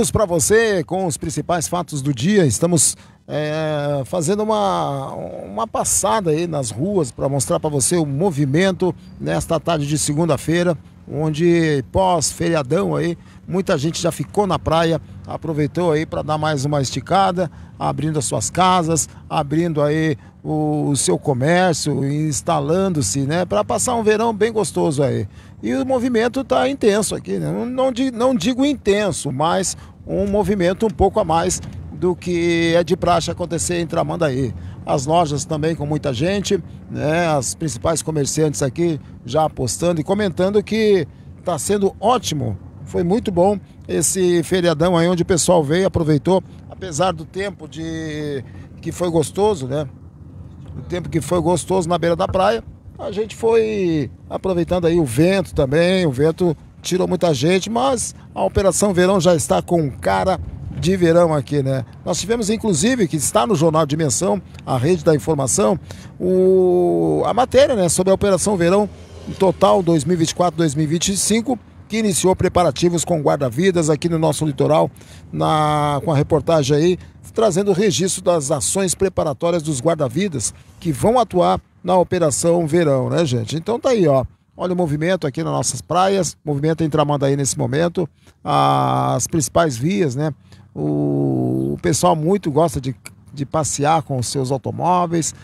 News para você com os principais fatos do dia. Estamos é, fazendo uma, uma passada aí nas ruas para mostrar para você o movimento nesta tarde de segunda-feira, onde pós-feriadão aí, muita gente já ficou na praia, aproveitou aí para dar mais uma esticada, abrindo as suas casas, abrindo aí o, seu comércio, instalando-se, né? Para passar um verão bem gostoso aí. E o movimento está intenso aqui, né? Não, não, não digo intenso, mas um movimento um pouco a mais do que é de praxe acontecer em Tramandaí. As lojas também com muita gente, né? As principais comerciantes aqui já apostando e comentando que está sendo ótimo. Foi muito bom esse feriadão aí onde o pessoal veio, aproveitou, apesar do tempo de que foi gostoso, né? um tempo que foi gostoso na beira da praia. A gente foi aproveitando aí o vento também, o vento tirou muita gente, mas a Operação Verão já está com cara de verão aqui, né? Nós tivemos, inclusive, que está no Jornal Dimensão, a rede da informação, o... a matéria né, sobre a Operação Verão total 2024-2025 que iniciou preparativos com guarda-vidas aqui no nosso litoral, na, com a reportagem aí, trazendo o registro das ações preparatórias dos guarda-vidas que vão atuar na Operação Verão, né, gente? Então tá aí, ó. Olha o movimento aqui nas nossas praias, movimento em Tramandaí nesse momento, as principais vias, né? O, o pessoal muito gosta de, de passear com os seus automóveis,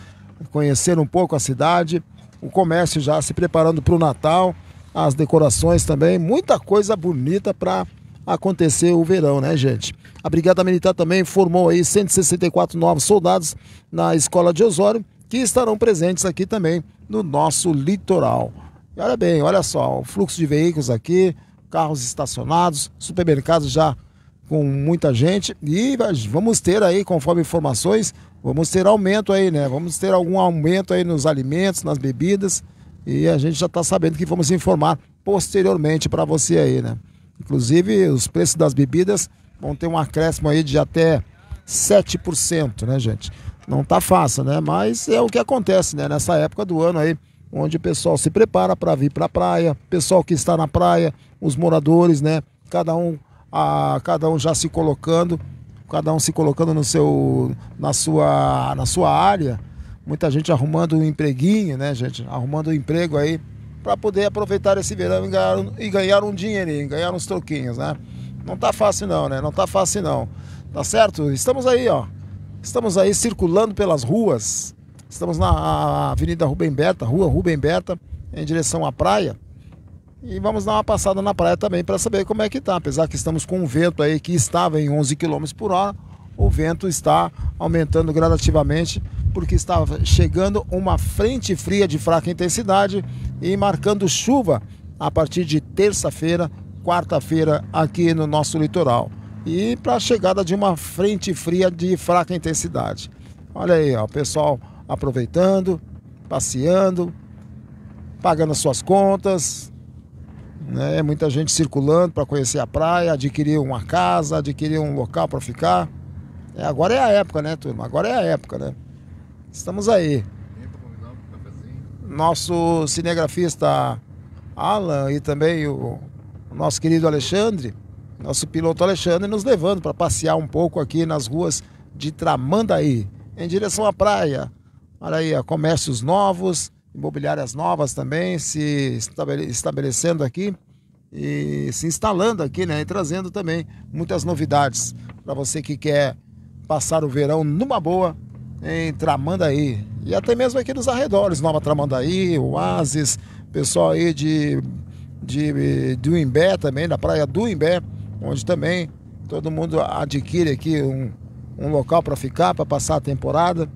conhecer um pouco a cidade, o comércio já se preparando para o Natal as decorações também, muita coisa bonita para acontecer o verão, né, gente? A Brigada Militar também formou aí 164 novos soldados na Escola de Osório, que estarão presentes aqui também no nosso litoral. E olha bem, olha só, o fluxo de veículos aqui, carros estacionados, supermercados já com muita gente e vamos ter aí, conforme informações, vamos ter aumento aí, né? Vamos ter algum aumento aí nos alimentos, nas bebidas. E a gente já está sabendo que vamos informar posteriormente para você aí, né? Inclusive, os preços das bebidas vão ter um acréscimo aí de até 7%, né, gente? Não tá fácil, né? Mas é o que acontece, né? Nessa época do ano aí, onde o pessoal se prepara para vir para a praia, pessoal que está na praia, os moradores, né? Cada um, a, cada um já se colocando, cada um se colocando no seu, na sua, na sua área Muita gente arrumando um empreguinho, né, gente? Arrumando um emprego aí para poder aproveitar esse verão e ganhar, e ganhar um dinheirinho, ganhar uns troquinhos, né? Não tá fácil não, né? Não tá fácil não. Tá certo? Estamos aí, ó. Estamos aí circulando pelas ruas. Estamos na Avenida Rubem Berta, Rua Rubem Berta, em direção à praia. E vamos dar uma passada na praia também para saber como é que tá. Apesar que estamos com um vento aí que estava em 11 km por hora, o vento está aumentando gradativamente porque estava chegando uma frente fria de fraca intensidade e marcando chuva a partir de terça-feira, quarta-feira aqui no nosso litoral. E para a chegada de uma frente fria de fraca intensidade. Olha aí, ó, pessoal aproveitando, passeando, pagando suas contas, né? Muita gente circulando para conhecer a praia, adquirir uma casa, adquirir um local para ficar. É, agora é a época, né, turma? Agora é a época, né? Estamos aí. Nosso cinegrafista Alan e também o nosso querido Alexandre, nosso piloto Alexandre, nos levando para passear um pouco aqui nas ruas de Tramandaí, em direção à praia. Olha aí, comércios novos, imobiliárias novas também se estabelecendo aqui e se instalando aqui, né? E trazendo também muitas novidades para você que quer passar o verão numa boa em Tramandaí. E até mesmo aqui nos arredores, Nova Tramandaí, Oasis, pessoal aí de, de, do Imbé também, da praia do Imbé, onde também todo mundo adquire aqui um, um local para ficar, para passar a temporada.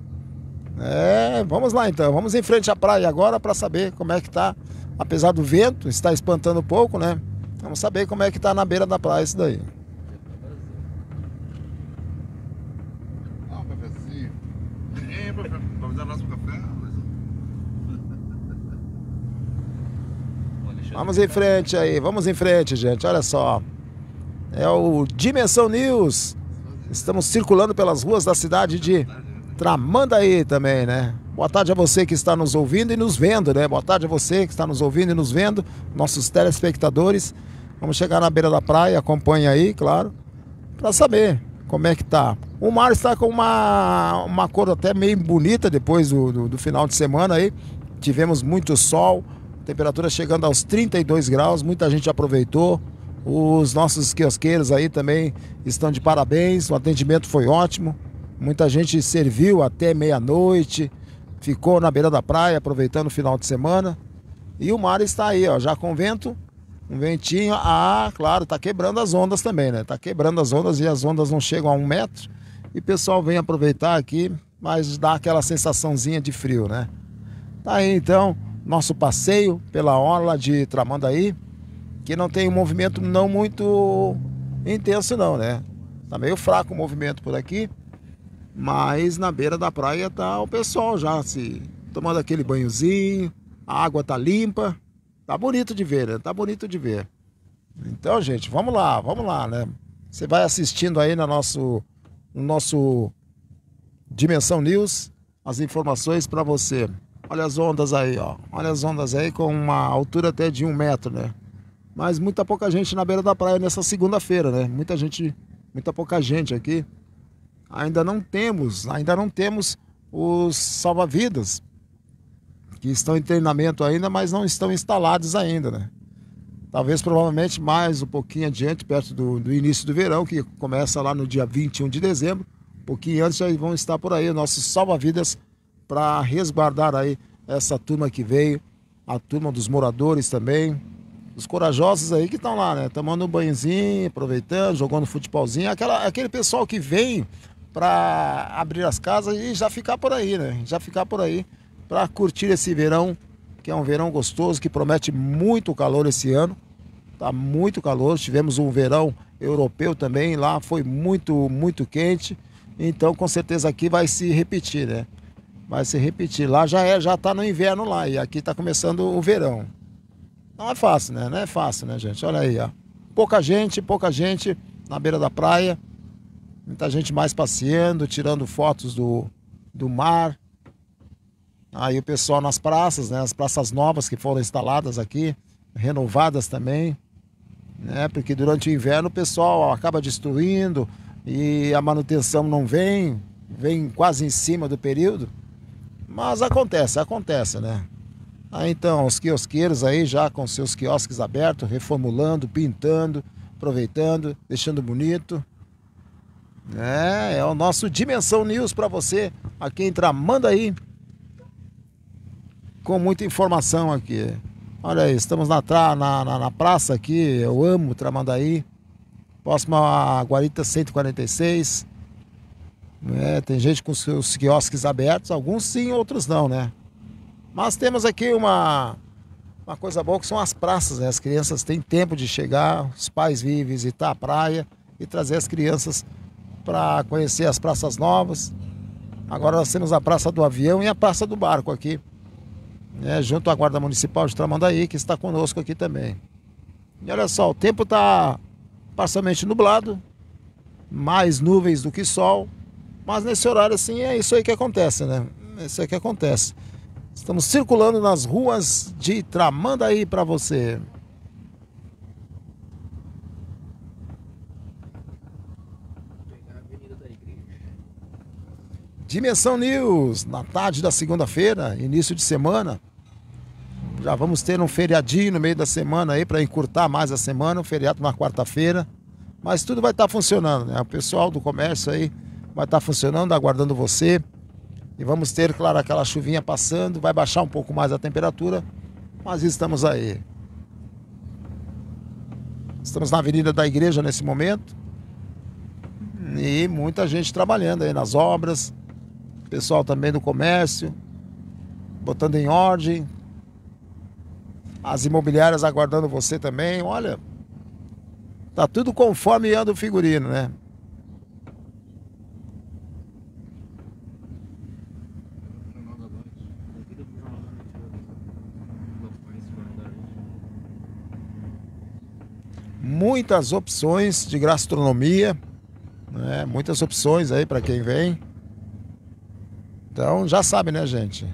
É, vamos lá então, vamos em frente à praia agora para saber como é que tá. Apesar do vento, está espantando um pouco, né? Vamos saber como é que tá na beira da praia isso daí. Vamos em frente aí, vamos em frente, gente. Olha só. É o Dimensão News. Estamos circulando pelas ruas da cidade de Tramandaí também, né? Boa tarde a você que está nos ouvindo e nos vendo, né? Boa tarde a você que está nos ouvindo e nos vendo, nossos telespectadores. Vamos chegar na beira da praia, acompanhe aí, claro, para saber como é que tá. O mar está com uma, uma cor até meio bonita depois do, do, do final de semana aí. Tivemos muito sol, Temperatura chegando aos 32 graus, muita gente aproveitou. Os nossos quiosqueiros aí também estão de parabéns, o atendimento foi ótimo. Muita gente serviu até meia-noite, ficou na beira da praia aproveitando o final de semana. E o mar está aí, ó, já com vento, um ventinho. Ah, claro, está quebrando as ondas também, né? Está quebrando as ondas e as ondas não chegam a um metro. E o pessoal vem aproveitar aqui, mas dá aquela sensaçãozinha de frio, né? Tá aí então nosso passeio pela orla de Tramandaí, que não tem um movimento não muito intenso não, né? Tá meio fraco o movimento por aqui, mas na beira da praia tá o pessoal já se tomando aquele banhozinho, a água tá limpa, tá bonito de ver, né? Tá bonito de ver. Então, gente, vamos lá, vamos lá, né? Você vai assistindo aí no nosso, no nosso Dimensão News as informações para você. Olha as ondas aí, ó. Olha as ondas aí com uma altura até de um metro, né? Mas muita pouca gente na beira da praia nessa segunda-feira, né? Muita gente, muita pouca gente aqui. Ainda não temos, ainda não temos os salva-vidas que estão em treinamento ainda, mas não estão instalados ainda, né? Talvez provavelmente mais um pouquinho adiante, perto do, do início do verão, que começa lá no dia 21 de dezembro, um pouquinho antes já vão estar por aí nossos salva-vidas para resguardar aí essa turma que veio, a turma dos moradores também, os corajosos aí que estão lá, né? Tomando um banhozinho, aproveitando, jogando futebolzinho, aquela, aquele pessoal que vem para abrir as casas e já ficar por aí, né? Já ficar por aí para curtir esse verão, que é um verão gostoso, que promete muito calor esse ano. Tá muito calor, tivemos um verão europeu também, lá foi muito, muito quente. Então, com certeza aqui vai se repetir, né? vai se repetir, lá já é, já está no inverno lá e aqui está começando o verão. Não é fácil, né? Não é fácil, né, gente? Olha aí, ó. Pouca gente, pouca gente na beira da praia. Muita gente mais passeando, tirando fotos do, do mar. Aí o pessoal nas praças, né? As praças novas que foram instaladas aqui, renovadas também. Né? Porque durante o inverno o pessoal acaba destruindo e a manutenção não vem, vem quase em cima do período. Mas acontece, acontece, né? Aí então, os quiosqueiros aí já com seus quiosques abertos, reformulando, pintando, aproveitando, deixando bonito. É, é o nosso Dimensão News para você, aqui em Tramandaí, com muita informação aqui. Olha aí, estamos na, tra, na, na, na praça aqui, eu amo Tramandaí, próximo a Guarita 146, é, tem gente com seus quiosques abertos, alguns sim, outros não, né? Mas temos aqui uma, uma coisa boa que são as praças, né? As crianças têm tempo de chegar, os pais vêm visitar a praia e trazer as crianças para conhecer as praças novas. Agora nós temos a Praça do Avião e a Praça do Barco aqui, né? junto à Guarda Municipal de Tramandaí, que está conosco aqui também. E olha só, o tempo está parcialmente nublado, mais nuvens do que sol. Mas nesse horário assim é isso aí que acontece, né? É isso aí que acontece. Estamos circulando nas ruas de Tramandaí para você. Dimensão News, na tarde da segunda-feira, início de semana. Já vamos ter um feriadinho no meio da semana aí para encurtar mais a semana, um feriado na quarta-feira. Mas tudo vai estar tá funcionando, né? O pessoal do comércio aí vai estar tá funcionando, aguardando você. E vamos ter, claro, aquela chuvinha passando, vai baixar um pouco mais a temperatura, mas estamos aí. Estamos na Avenida da Igreja nesse momento. E muita gente trabalhando aí nas obras, pessoal também do comércio, botando em ordem. As imobiliárias aguardando você também. Olha, tá tudo conforme anda o figurino, né? muitas opções de gastronomia, né? muitas opções aí para quem vem. Então já sabe, né, gente?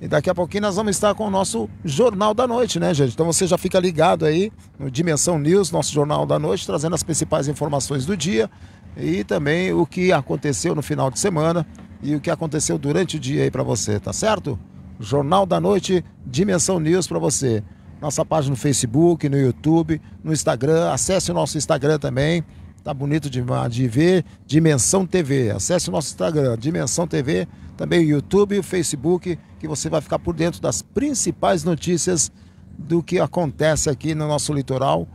E daqui a pouquinho nós vamos estar com o nosso Jornal da Noite, né, gente? Então você já fica ligado aí no Dimensão News, nosso Jornal da Noite, trazendo as principais informações do dia e também o que aconteceu no final de semana e o que aconteceu durante o dia aí para você, tá certo? Jornal da Noite, Dimensão News para você. Nossa página no Facebook, no YouTube, no Instagram. Acesse o nosso Instagram também. Tá bonito de, de ver. Dimensão TV. Acesse o nosso Instagram, Dimensão TV. Também o YouTube e o Facebook, que você vai ficar por dentro das principais notícias do que acontece aqui no nosso litoral.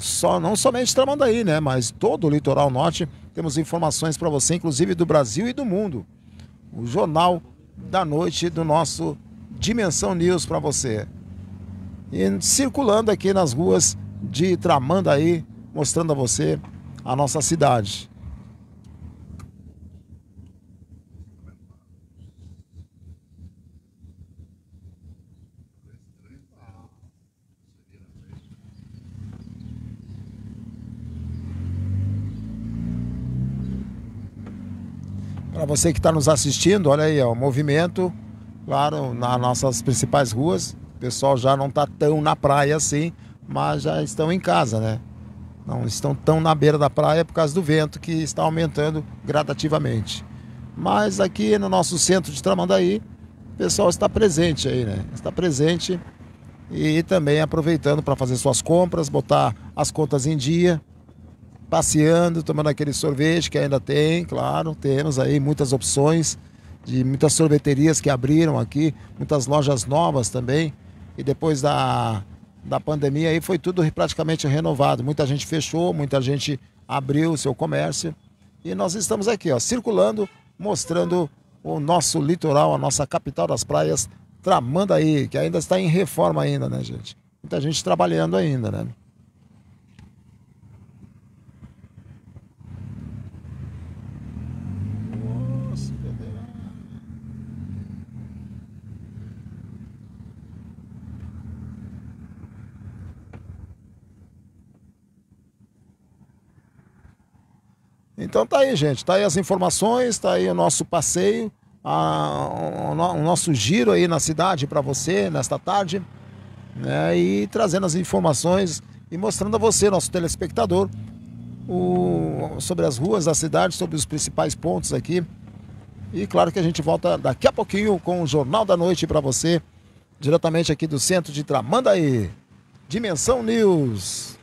Só, não somente Tramandaí, né? Mas todo o litoral norte. Temos informações para você, inclusive do Brasil e do mundo. O Jornal da noite do nosso Dimensão News para você. E circulando aqui nas ruas de Tramandaí, mostrando a você a nossa cidade. Para você que está nos assistindo, olha aí, ó, o movimento, claro, nas nossas principais ruas. O pessoal já não está tão na praia assim, mas já estão em casa, né? Não estão tão na beira da praia por causa do vento que está aumentando gradativamente. Mas aqui no nosso centro de Tramandaí, o pessoal está presente aí, né? Está presente e também aproveitando para fazer suas compras, botar as contas em dia, passeando, tomando aquele sorvete que ainda tem, claro, temos aí muitas opções de muitas sorveterias que abriram aqui, muitas lojas novas também. E depois da, da pandemia aí foi tudo praticamente renovado. Muita gente fechou, muita gente abriu o seu comércio. E nós estamos aqui, ó, circulando, mostrando o nosso litoral, a nossa capital das praias, Tramandaí, que ainda está em reforma ainda, né, gente? Muita gente trabalhando ainda, né? Então tá aí, gente. Tá aí as informações, tá aí o nosso passeio, a, o, o, nosso giro aí na cidade para você nesta tarde, né? E trazendo as informações e mostrando a você, nosso telespectador, o, sobre as ruas da cidade, sobre os principais pontos aqui. E claro que a gente volta daqui a pouquinho com o Jornal da Noite para você, diretamente aqui do centro de Tramandaí. Dimensão News.